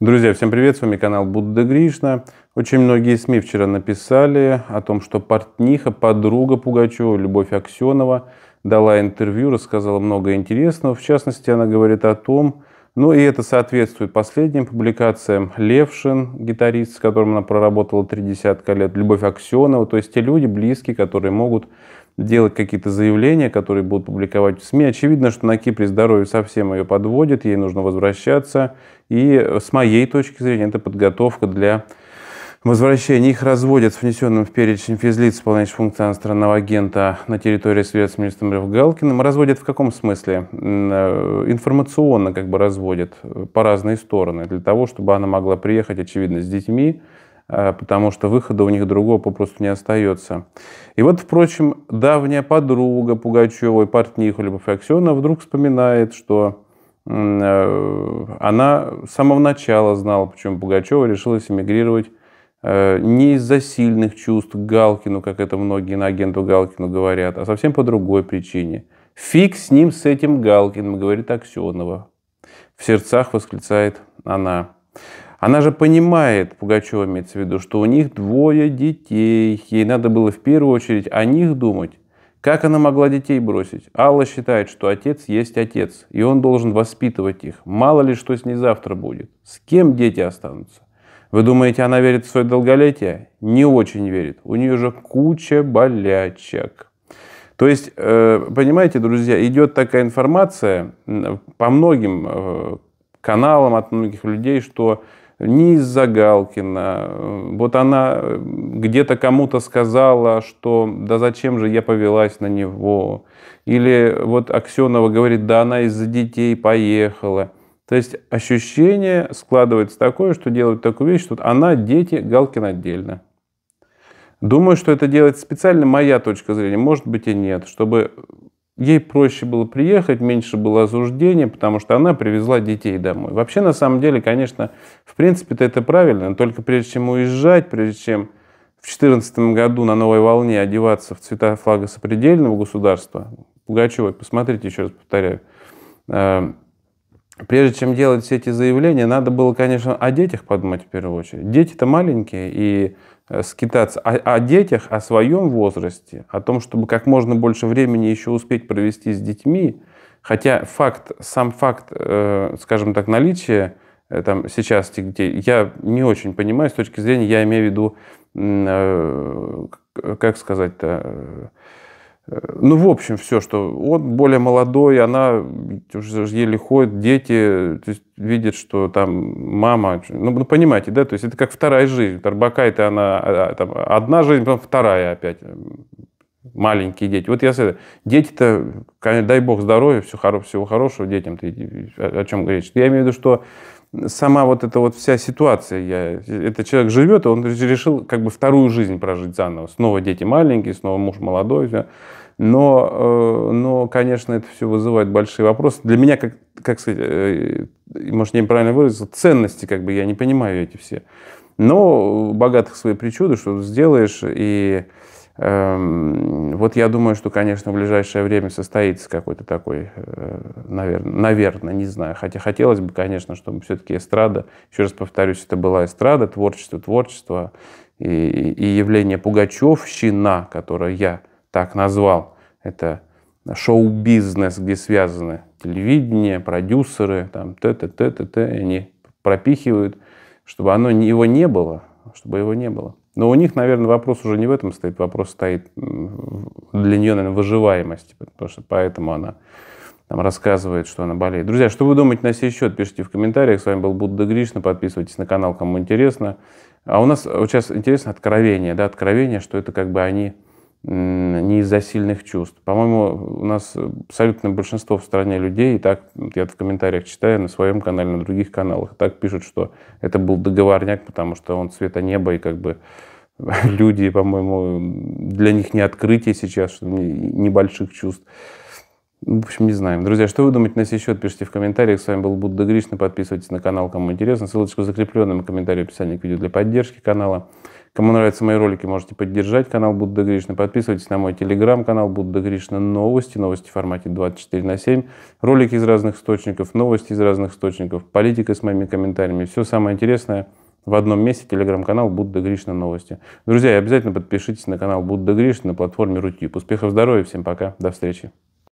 Друзья, всем привет, с вами канал Будда Гришна. Очень многие СМИ вчера написали о том, что портниха, подруга Пугачева, Любовь Аксенова, дала интервью, рассказала много интересного. В частности, она говорит о том, ну и это соответствует последним публикациям. Левшин, гитарист, с которым она проработала три десятка лет, Любовь Аксенова, то есть те люди близкие, которые могут делать какие-то заявления, которые будут публиковать в СМИ. Очевидно, что на Кипре здоровье совсем ее подводит, ей нужно возвращаться. И с моей точки зрения это подготовка для Возвращение их разводят с внесенным в перечень физлиц, исполняющих функции иностранного агента на территории Советского с министром Галкиным. Разводят в каком смысле? Э, информационно как бы разводят э, по разные стороны, для того, чтобы она могла приехать, очевидно, с детьми, э, потому что выхода у них другого попросту не остается. И вот, впрочем, давняя подруга Пугачевой, портниха Любовь Аксенова, вдруг вспоминает, что она с самого начала знала, почему Пугачева решилась эмигрировать Э, не из-за сильных чувств к Галкину, как это многие на агенту Галкину говорят, а совсем по другой причине. «Фиг с ним, с этим Галкиным», — говорит Аксенова. В сердцах восклицает она. Она же понимает, Пугачева имеется в виду, что у них двое детей. Ей надо было в первую очередь о них думать. Как она могла детей бросить? Алла считает, что отец есть отец, и он должен воспитывать их. Мало ли, что с ней завтра будет. С кем дети останутся? Вы думаете, она верит в свое долголетие? Не очень верит. У нее же куча болячек. То есть, э, понимаете, друзья, идет такая информация по многим э, каналам от многих людей, что не из-за Галкина. Э, вот она где-то кому-то сказала, что да зачем же я повелась на него. Или вот Аксенова говорит, да она из-за детей поехала. То есть ощущение складывается такое, что делают такую вещь, что она, дети, Галкин отдельно. Думаю, что это делается специально моя точка зрения, может быть и нет, чтобы ей проще было приехать, меньше было осуждения, потому что она привезла детей домой. Вообще, на самом деле, конечно, в принципе-то это правильно, только прежде чем уезжать, прежде чем в 2014 году на новой волне одеваться в цвета флага сопредельного государства, Пугачевой, посмотрите, еще раз повторяю, э, прежде чем делать все эти заявления, надо было, конечно, о детях подумать в первую очередь. Дети-то маленькие, и э, скитаться о, о детях, о своем возрасте, о том, чтобы как можно больше времени еще успеть провести с детьми, хотя факт, сам факт, э, скажем так, наличия э, там сейчас этих детей, я не очень понимаю с точки зрения, я имею в виду, э, как сказать-то, э, ну, в общем, все, что он более молодой, она уже еле ходит, дети то есть, видят, что там мама, ну, ну, понимаете, да, то есть это как вторая жизнь, Тарбакай-то она а, а, там, одна жизнь, потом вторая опять, маленькие дети. Вот я с Дети-то, дай бог здоровья, все хоро, всего хорошего детям Ты о, о чем говоришь. Я имею в виду, что сама вот эта вот вся ситуация, я, этот человек живет, и он решил как бы вторую жизнь прожить заново. Снова дети маленькие, снова муж молодой, все. Но, э, но, конечно, это все вызывает большие вопросы. Для меня, как, как сказать, э, может, я неправильно выразился, ценности, как бы, я не понимаю эти все. Но богатых свои причуды, что сделаешь, и Эм, вот я думаю, что, конечно, в ближайшее время состоится какой-то такой, э, наверное, наверное, не знаю. Хотя хотелось бы, конечно, чтобы все-таки эстрада, еще раз повторюсь, это была эстрада, творчество, творчество. И, и явление Пугачевщина, которое я так назвал, это шоу-бизнес, где связаны телевидение, продюсеры, там, т-т-т-т-т, они пропихивают, чтобы оно, его не было, чтобы его не было. Но у них, наверное, вопрос уже не в этом стоит, вопрос стоит для нее, наверное, выживаемости, потому что поэтому она там рассказывает, что она болеет. Друзья, что вы думаете на сей счет, пишите в комментариях. С вами был Будда Гришна, подписывайтесь на канал, кому интересно. А у нас вот сейчас интересно откровение, да, откровение, что это как бы они не из-за сильных чувств. По-моему, у нас абсолютное большинство в стране людей, и так я в комментариях читаю на своем канале, на других каналах, так пишут, что это был договорняк, потому что он цвета неба, и как бы люди, по-моему, для них не открытие сейчас, что небольших чувств. Ну, в общем, не знаем. Друзья, что вы думаете на сей счет? Пишите в комментариях. С вами был Будда Гришна. Подписывайтесь на канал, кому интересно. Ссылочку в закрепленном комментарии в описании к видео для поддержки канала. Кому нравятся мои ролики, можете поддержать канал Будда Гришна. Подписывайтесь на мой телеграм-канал Будда Гришна Новости. Новости в формате 24 на 7. Ролики из разных источников, новости из разных источников, политика с моими комментариями. Все самое интересное – в одном месте телеграм-канал Будда Гришна новости. Друзья, обязательно подпишитесь на канал Будда Гришна на платформе Рутюб. Успехов, здоровья, всем пока, до встречи.